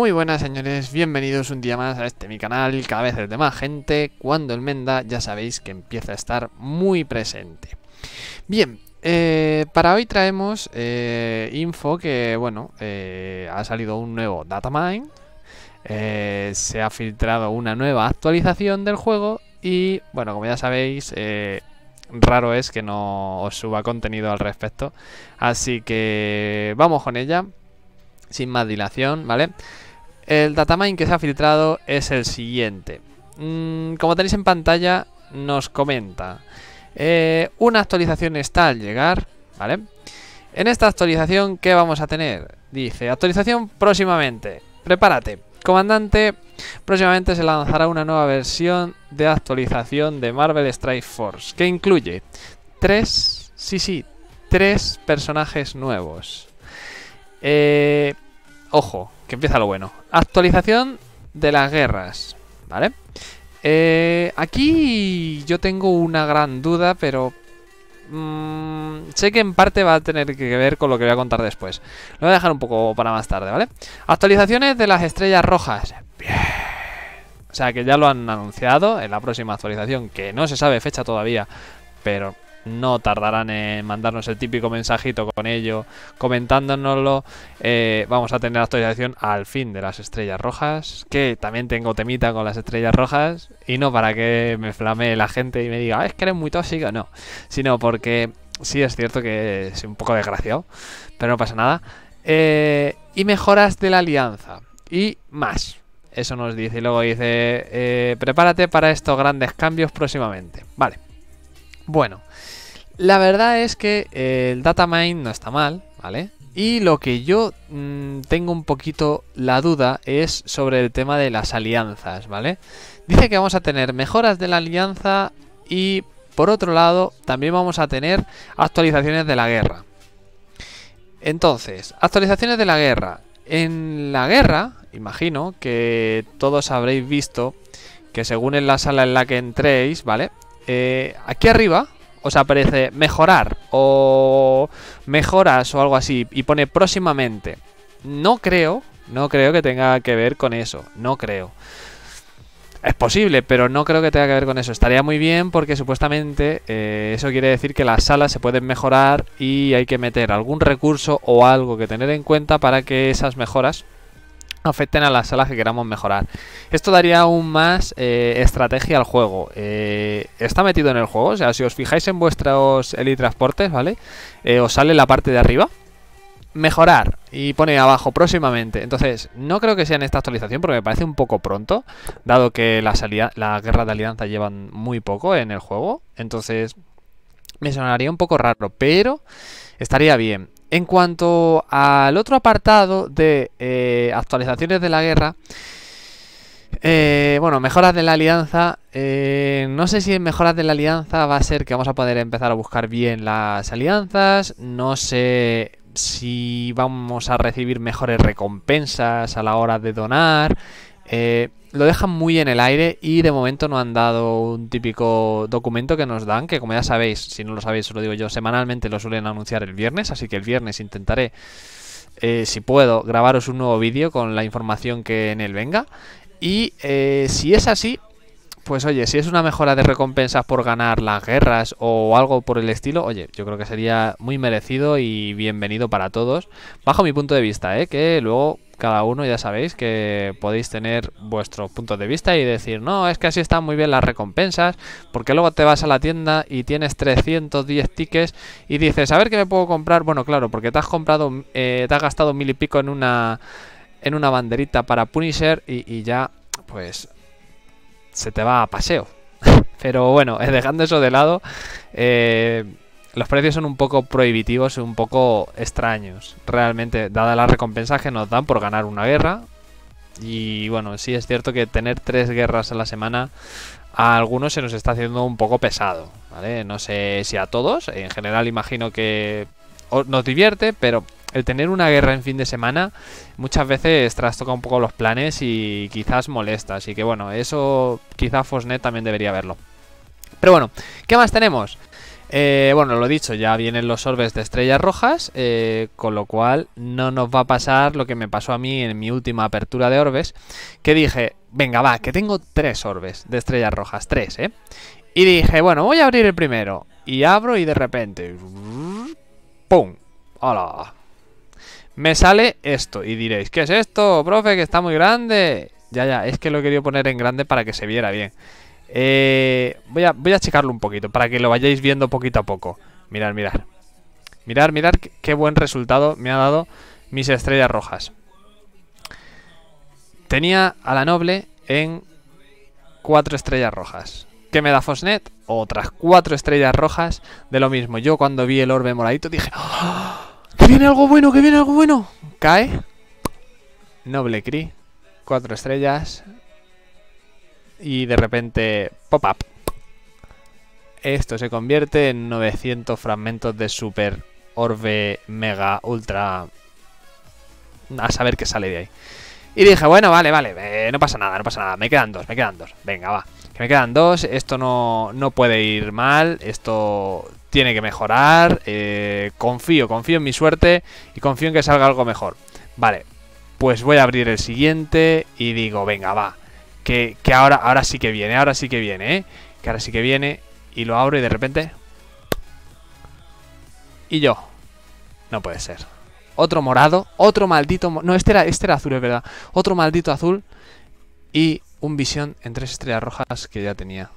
Muy buenas señores, bienvenidos un día más a este mi canal, cada vez es de más gente, cuando el Menda ya sabéis que empieza a estar muy presente. Bien, eh, para hoy traemos eh, info que, bueno, eh, ha salido un nuevo Datamine, se ha filtrado una nueva actualización del juego y, bueno, como ya sabéis, raro es que no os suba contenido al respecto, así que vamos con ella sin más dilación, ¿vale? El datamine que se ha filtrado es el siguiente. Mm, como tenéis en pantalla, nos comenta. Eh, una actualización está al llegar, ¿vale? En esta actualización, ¿qué vamos a tener? Dice, actualización próximamente. Prepárate. Comandante, próximamente se lanzará una nueva versión de actualización de Marvel Strike Force, que incluye tres, sí, sí, tres personajes nuevos. Eh, ojo, que empieza lo bueno. Actualización de las guerras, ¿vale? Eh, aquí yo tengo una gran duda, pero... Mm, sé que en parte va a tener que ver con lo que voy a contar después. Lo voy a dejar un poco para más tarde, ¿vale? Actualizaciones de las estrellas rojas. Bien. O sea que ya lo han anunciado en la próxima actualización, que no se sabe fecha todavía, pero no tardarán en mandarnos el típico mensajito con ello, comentándonoslo. Eh, vamos a tener actualización al fin de las estrellas rojas, que también tengo temita con las estrellas rojas, y no para que me flame la gente y me diga, ah, es que eres muy tóxico, no, sino porque sí es cierto que es un poco desgraciado, pero no pasa nada. Eh, y mejoras de la alianza, y más. Eso nos dice, y luego dice, eh, prepárate para estos grandes cambios próximamente. Vale. Bueno, la verdad es que eh, el datamine no está mal, ¿vale? Y lo que yo mm, tengo un poquito la duda es sobre el tema de las alianzas, ¿vale? Dice que vamos a tener mejoras de la alianza y por otro lado también vamos a tener actualizaciones de la guerra. Entonces, actualizaciones de la guerra. En la guerra, imagino que todos habréis visto que según en la sala en la que entréis, ¿vale? Eh, aquí arriba os aparece mejorar o mejoras o algo así y pone próximamente. No creo, no creo que tenga que ver con eso, no creo. Es posible, pero no creo que tenga que ver con eso. Estaría muy bien porque supuestamente eh, eso quiere decir que las salas se pueden mejorar y hay que meter algún recurso o algo que tener en cuenta para que esas mejoras afecten a las salas que queramos mejorar. Esto daría aún más eh, estrategia al juego. Eh, está metido en el juego, o sea, si os fijáis en vuestros transportes ¿vale? Eh, os sale la parte de arriba. Mejorar y pone abajo próximamente. Entonces, no creo que sea en esta actualización porque me parece un poco pronto, dado que las guerras de alianza llevan muy poco en el juego. Entonces, me sonaría un poco raro, pero estaría bien. En cuanto al otro apartado de eh, actualizaciones de la guerra, eh, bueno, mejoras de la alianza. Eh, no sé si en mejoras de la alianza va a ser que vamos a poder empezar a buscar bien las alianzas. No sé si vamos a recibir mejores recompensas a la hora de donar. Eh, lo dejan muy en el aire y de momento no han dado un típico documento que nos dan, que como ya sabéis, si no lo sabéis, os lo digo yo, semanalmente lo suelen anunciar el viernes, así que el viernes intentaré, eh, si puedo, grabaros un nuevo vídeo con la información que en él venga. Y eh, si es así, pues oye, si es una mejora de recompensas por ganar las guerras o algo por el estilo, oye, yo creo que sería muy merecido y bienvenido para todos, bajo mi punto de vista, ¿eh? que luego cada uno ya sabéis que podéis tener vuestro punto de vista y decir, no, es que así están muy bien las recompensas, porque luego te vas a la tienda y tienes 310 tickets y dices, a ver qué me puedo comprar, bueno, claro, porque te has comprado, eh, te has gastado mil y pico en una, en una banderita para Punisher y ya, pues se te va a paseo. Pero bueno, eh, dejando eso de lado, eh, los precios son un poco prohibitivos, y un poco extraños, realmente, dada la recompensa que nos dan por ganar una guerra. Y bueno, sí es cierto que tener tres guerras a la semana a algunos se nos está haciendo un poco pesado, ¿vale? No sé si a todos, en general imagino que nos divierte, pero el tener una guerra en fin de semana muchas veces trastoca un poco los planes y quizás molesta. Así que bueno, eso quizás Fosnet también debería verlo. Pero bueno, ¿qué más tenemos? Eh, bueno, lo dicho, ya vienen los orbes de estrellas rojas, eh, con lo cual no nos va a pasar lo que me pasó a mí en mi última apertura de orbes, que dije, venga va, que tengo tres orbes de estrellas rojas, tres, ¿eh? Y dije, bueno, voy a abrir el primero. Y abro y de repente... ¡Pum! ¡Hola! me sale esto. Y diréis, ¿qué es esto, profe? Que está muy grande. Ya, ya, es que lo he querido poner en grande para que se viera bien. Eh, voy, a, voy checarlo un poquito, para que lo vayáis viendo poquito a poco. Mirad, mirad. Mirad, mirad qué buen resultado me ha dado mis estrellas rojas. Tenía a la noble en cuatro estrellas rojas. ¿Qué me da Fosnet? Otras cuatro estrellas rojas de lo mismo. Yo cuando vi el orbe moradito dije... ¡Ah! ¡Que viene algo bueno! ¡Que viene algo bueno! Cae. Noble Cree. Cuatro estrellas. Y de repente... Pop-up. Esto se convierte en 900 fragmentos de super orbe mega ultra... A saber qué sale de ahí. Y dije, bueno, vale, vale, eh, no pasa nada, no pasa nada. Me quedan dos, me quedan dos. Venga, va. Que me quedan dos. Esto no, no puede ir mal. Esto tiene que mejorar. Eh, confío, confío en mi suerte y confío en que salga algo mejor. Vale, pues voy a abrir el siguiente y digo, venga, va. Que, ahora, ahora sí que viene, ahora sí que viene, ¿eh? Que ahora sí que viene. Y lo abro y de repente... Y yo. No puede ser. Otro morado, otro maldito... no, este era, este era azul, es verdad. Otro maldito azul. Y un visión en tres estrellas rojas que ya tenía.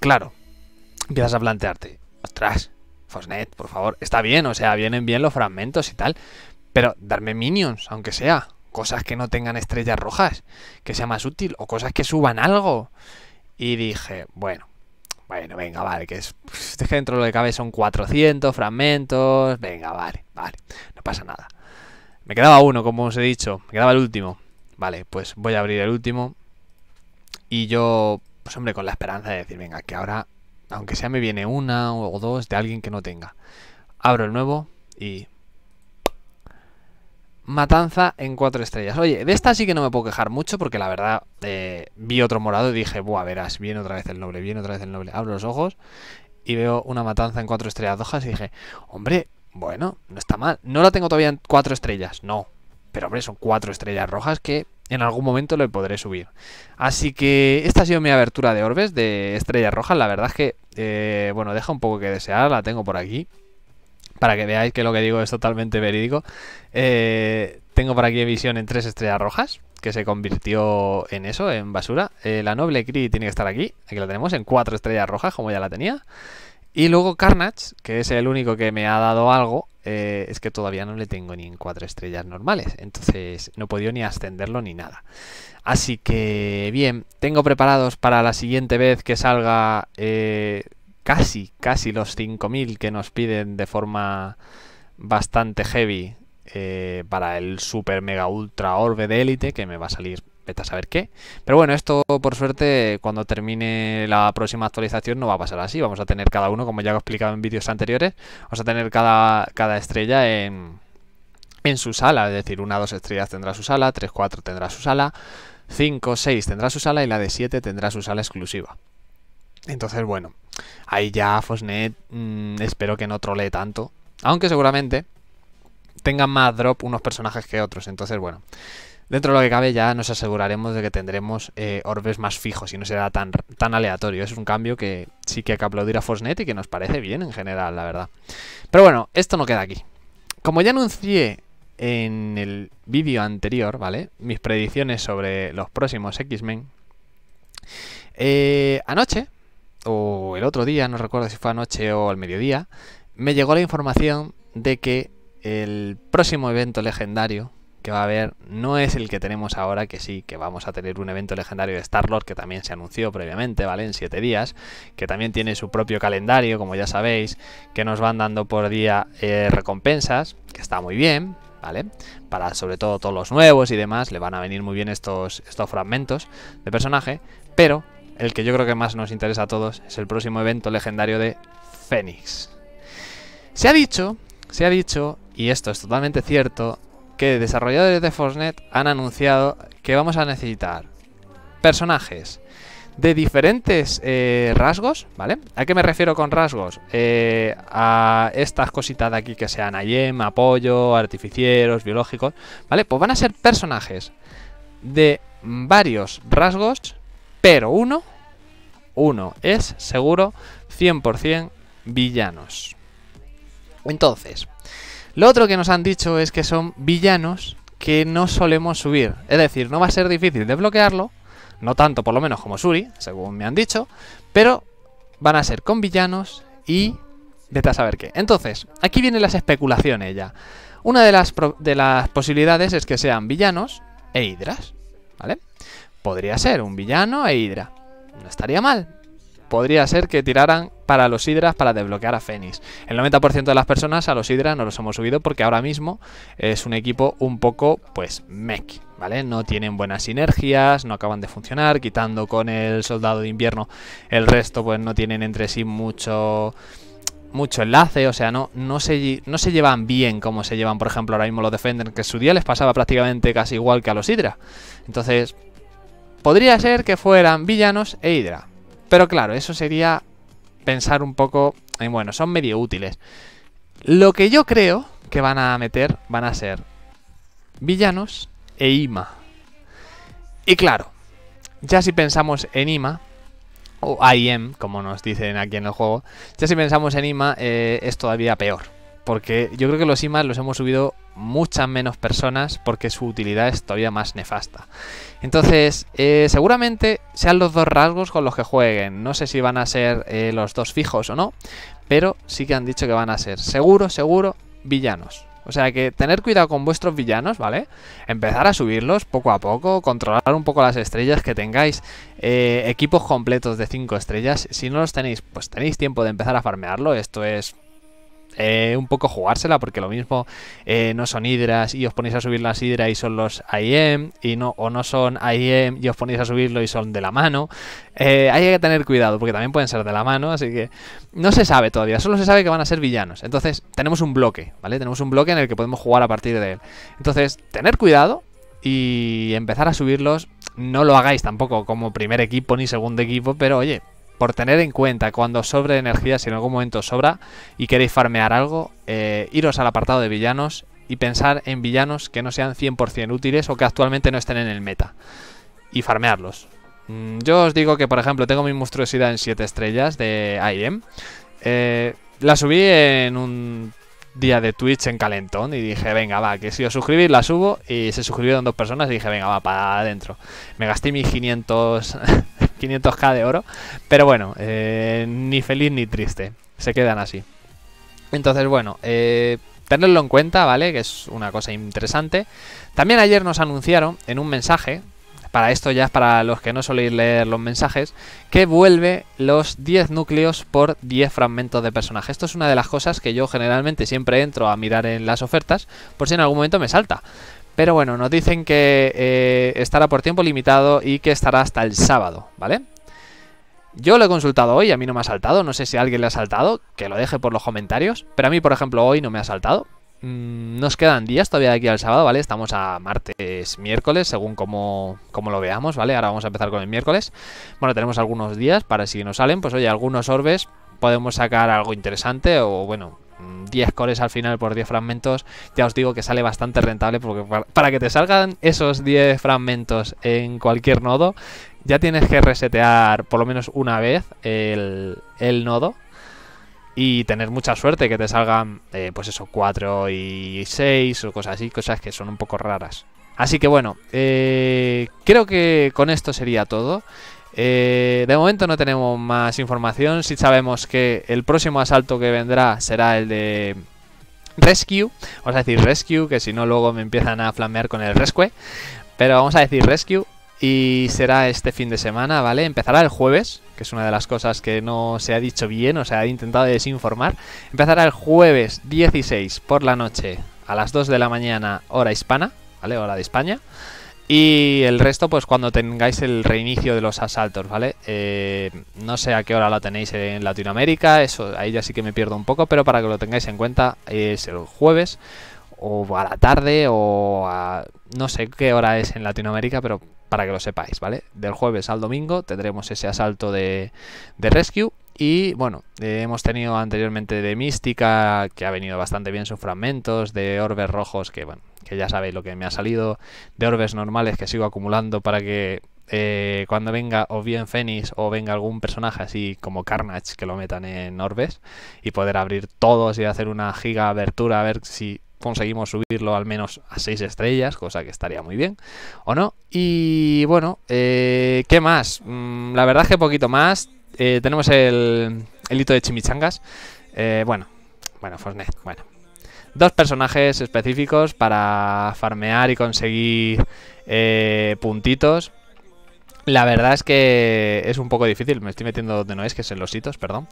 Claro, empiezas a plantearte, ostras, Fosnet, por favor, está bien, o sea, vienen bien los fragmentos y tal, pero darme minions, aunque sea, cosas que no tengan estrellas rojas, que sea más útil, o cosas que suban algo. Y dije, bueno, bueno, venga, vale, que es, que dentro de lo que cabe son 400 fragmentos, venga, vale, vale, no pasa nada. Me quedaba uno, como os he dicho, me quedaba el último. Vale, pues voy a abrir el último. Y yo, pues hombre, con la esperanza de decir, venga, que ahora aunque sea me viene una o dos de alguien que no tenga. Abro el nuevo y... Matanza en cuatro estrellas. Oye, de esta sí que no me puedo quejar mucho porque la verdad eh, vi otro morado y dije, buah, verás, viene otra vez el noble, viene otra vez el noble. Abro los ojos y veo una matanza en cuatro estrellas rojas y dije, hombre, bueno, no está mal. No la tengo todavía en cuatro estrellas, no. Pero hombre, son cuatro estrellas rojas que en algún momento lo podré subir. Así que esta ha sido mi abertura de orbes de estrellas rojas. La verdad es que, eh, bueno, deja un poco que desear, la tengo por aquí. Para que veáis que lo que digo es totalmente verídico. Eh, tengo por aquí visión en tres estrellas rojas, que se convirtió en eso, en basura. Eh, la Noble Cree tiene que estar aquí, aquí la tenemos, en cuatro estrellas rojas, como ya la tenía. Y luego Carnage, que es el único que me ha dado algo, eh, es que todavía no le tengo ni en cuatro estrellas normales, entonces no he podido ni ascenderlo ni nada. Así que bien, tengo preparados para la siguiente vez que salga eh, casi, casi los 5.000 que nos piden de forma bastante heavy eh, para el super mega ultra orbe de élite, que me va a salir a saber qué. Pero bueno, esto por suerte cuando termine la próxima actualización no va a pasar así. Vamos a tener cada uno, como ya he explicado en vídeos anteriores, vamos a tener cada, cada estrella en, su sala. Es decir, una, dos estrellas tendrá su sala, tres, cuatro tendrá su sala, cinco, seis tendrá su sala y la de siete tendrá su sala exclusiva. Entonces, bueno, ahí ya Fosnet mm, espero que no trolee tanto. Aunque seguramente tengan más drop unos personajes que otros. Entonces, bueno, Dentro de lo que cabe ya nos aseguraremos de que tendremos eh, orbes más fijos y no será tan, tan aleatorio. Es un cambio que sí que hay que aplaudir a Fosnet y que nos parece bien en general, la verdad. Pero bueno, esto no queda aquí. Como ya anuncié en el vídeo anterior, ¿vale? Mis predicciones sobre los próximos X-Men. Eh, anoche, o el otro día, no recuerdo si fue anoche o al mediodía, me llegó la información de que el próximo evento legendario que va a haber no es el que tenemos ahora, que sí, que vamos a tener un evento legendario de Star-Lord que también se anunció previamente, ¿vale? En 7 días, que también tiene su propio calendario, como ya sabéis, que nos van dando por día eh, recompensas, que está muy bien, ¿vale? Para sobre todo todos los nuevos y demás, le van a venir muy bien estos, estos fragmentos de personaje, pero el que yo creo que más nos interesa a todos es el próximo evento legendario de Fénix. Se ha dicho, se ha dicho, y esto es totalmente cierto, que desarrolladores de Fortnite han anunciado que vamos a necesitar personajes de diferentes eh, rasgos, ¿vale? ¿A qué me refiero con rasgos? Eh, a estas cositas de aquí que sean ayem, apoyo, artificieros, biológicos, ¿vale? Pues van a ser personajes de varios rasgos, pero uno, uno es seguro 100% villanos. Entonces, lo otro que nos han dicho es que son villanos que no solemos subir. Es decir, no va a ser difícil desbloquearlo, no tanto por lo menos como Suri, según me han dicho, pero van a ser con villanos y vete a saber qué. Entonces, aquí vienen las especulaciones ya. Una de las, de las posibilidades es que sean villanos e hidras, ¿vale? Podría ser un villano e hidra. No estaría mal, podría ser que tiraran para los Hydras para desbloquear a Fenix El 90% de las personas a los Hydras no los hemos subido porque ahora mismo es un equipo un poco, pues, mech, ¿vale? No tienen buenas sinergias, no acaban de funcionar, quitando con el soldado de invierno el resto, pues no tienen entre sí mucho mucho enlace, o sea, no, no, se, no se llevan bien como se llevan, por ejemplo, ahora mismo los Defenders que su día les pasaba prácticamente casi igual que a los Hidra. Entonces, podría ser que fueran villanos e Hydra. Pero claro, eso sería pensar un poco en, bueno, son medio útiles. Lo que yo creo que van a meter van a ser villanos e Ima. Y claro, ya si pensamos en Ima, o IM, como nos dicen aquí en el juego, ya si pensamos en Ima, eh, es todavía peor. Porque yo creo que los IMAs los hemos subido muchas menos personas porque su utilidad es todavía más nefasta. Entonces, eh, seguramente sean los dos rasgos con los que jueguen. No sé si van a ser eh, los dos fijos o no, pero sí que han dicho que van a ser, seguro, seguro, villanos. O sea que tener cuidado con vuestros villanos, ¿vale? Empezar a subirlos poco a poco, controlar un poco las estrellas que tengáis, eh, equipos completos de 5 estrellas. Si no los tenéis, pues tenéis tiempo de empezar a farmearlo. Esto es eh, un poco jugársela, porque lo mismo eh, no son hidras y os ponéis a subir las hidras y son los IEM, y no, o no son IEM y os ponéis a subirlo y son de la mano. Eh, hay que tener cuidado, porque también pueden ser de la mano, así que no se sabe todavía, solo se sabe que van a ser villanos. Entonces, tenemos un bloque, ¿vale? Tenemos un bloque en el que podemos jugar a partir de él. Entonces, tener cuidado y empezar a subirlos. No lo hagáis tampoco como primer equipo ni segundo equipo, pero oye, por tener en cuenta cuando sobre energía, si en algún momento sobra y queréis farmear algo, eh, iros al apartado de villanos y pensar en villanos que no sean 100% útiles o que actualmente no estén en el meta. Y farmearlos. Mm, yo os digo que, por ejemplo, tengo mi monstruosidad en 7 estrellas de IEM. Eh, la subí en un día de Twitch en Calentón y dije, venga, va, que si os suscribís la subo y se suscribieron dos personas y dije, venga, va, para adentro. Me gasté mis 500 500k de oro. Pero bueno, eh, ni feliz ni triste. Se quedan así. Entonces, bueno, eh, tenerlo en cuenta, ¿vale? Que es una cosa interesante. También ayer nos anunciaron en un mensaje, para esto ya es para los que no soléis leer los mensajes, que vuelve los 10 núcleos por 10 fragmentos de personaje. Esto es una de las cosas que yo generalmente siempre entro a mirar en las ofertas, por si en algún momento me salta. Pero bueno, nos dicen que eh, estará por tiempo limitado y que estará hasta el sábado, ¿vale? Yo lo he consultado hoy, a mí no me ha saltado, no sé si a alguien le ha saltado, que lo deje por los comentarios, pero a mí, por ejemplo, hoy no me ha saltado. Mm, nos quedan días todavía de aquí al sábado, ¿vale? Estamos a martes, miércoles, según como, como lo veamos, ¿vale? Ahora vamos a empezar con el miércoles. Bueno, tenemos algunos días para si nos salen, pues oye, algunos orbes podemos sacar algo interesante o bueno, 10 cores al final por 10 fragmentos, ya os digo que sale bastante rentable porque para que te salgan esos 10 fragmentos en cualquier nodo, ya tienes que resetear por lo menos una vez el, nodo y tener mucha suerte que te salgan, eh, pues eso, 4 y 6 o cosas así, cosas que son un poco raras. Así que bueno, eh, creo que con esto sería todo. Eh, de momento no tenemos más información. Sí sabemos que el próximo asalto que vendrá será el de Rescue. Vamos a decir Rescue, que si no luego me empiezan a flamear con el Rescue. Pero vamos a decir Rescue y será este fin de semana, ¿vale? Empezará el jueves, que es una de las cosas que no se ha dicho bien, o sea, ha intentado desinformar. Empezará el jueves 16 por la noche a las 2 de la mañana, hora hispana, ¿vale? Hora de España. Y el resto, pues cuando tengáis el reinicio de los asaltos, ¿vale? Eh, no sé a qué hora la tenéis en Latinoamérica, eso ahí ya sí que me pierdo un poco, pero para que lo tengáis en cuenta es el jueves o a la tarde o no sé qué hora es en Latinoamérica, pero para que lo sepáis, ¿vale? Del jueves al domingo tendremos ese asalto de, de rescue y bueno, hemos tenido anteriormente de Mística, que ha venido bastante bien sus fragmentos, de Orbes Rojos, que bueno, que ya sabéis lo que me ha salido, de Orbes normales que sigo acumulando para que eh, cuando venga o bien Fénix o venga algún personaje así como Carnage que lo metan en Orbes y poder abrir todos y hacer una giga abertura a ver si conseguimos subirlo al menos a 6 estrellas, cosa que estaría muy bien, ¿o no? Y bueno, eh, ¿qué más? Mm, la verdad es que poquito más. Eh, tenemos el, el, hito de chimichangas. Eh, bueno, bueno, fornet bueno. Dos personajes específicos para farmear y conseguir eh, puntitos. La verdad es que es un poco difícil, me estoy metiendo donde no es, que es en los hitos, perdón.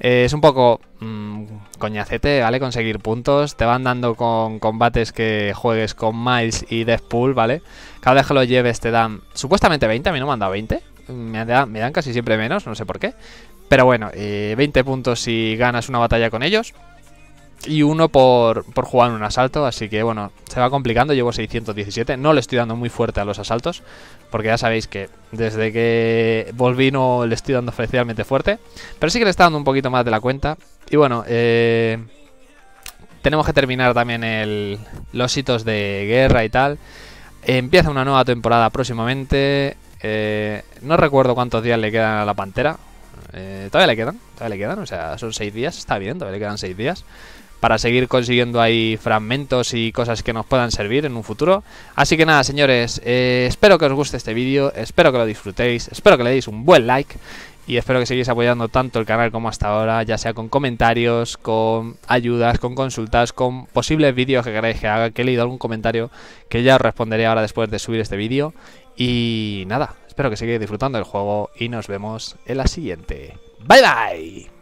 es un poco mm, coñacete, ¿vale? Conseguir puntos. Te van dando con combates que juegues con Miles y Deathpool, ¿vale? Cada vez que lo lleves te dan supuestamente 20, a mí no me han dado 20 me, dan casi siempre menos, no sé por qué. Pero bueno, 20 eh, puntos si ganas una batalla con ellos. Y uno por, por jugar un asalto, así que bueno, se va complicando, llevo 617, no le estoy dando muy fuerte a los asaltos, porque ya sabéis que desde que volví no le estoy dando oficialmente fuerte, pero sí que le está dando un poquito más de la cuenta. Y bueno, eh, tenemos que terminar también el, los hitos de guerra y tal. Empieza una nueva temporada próximamente. Eh, no recuerdo cuántos días le quedan a la Pantera. Eh, todavía le quedan, todavía le quedan. O sea, son seis días, está bien, todavía le quedan seis días. Para seguir consiguiendo ahí fragmentos y cosas que nos puedan servir en un futuro. Así que nada, señores, eh, espero que os guste este vídeo, espero que lo disfrutéis, espero que le deis un buen like. Y espero que sigáis apoyando tanto el canal como hasta ahora, ya sea con comentarios, con ayudas, con consultas, con posibles vídeos que queráis que haga, que he leído algún comentario que ya os responderé ahora después de subir este vídeo. Y nada, espero que sigáis disfrutando del juego y nos vemos en la siguiente. Bye bye.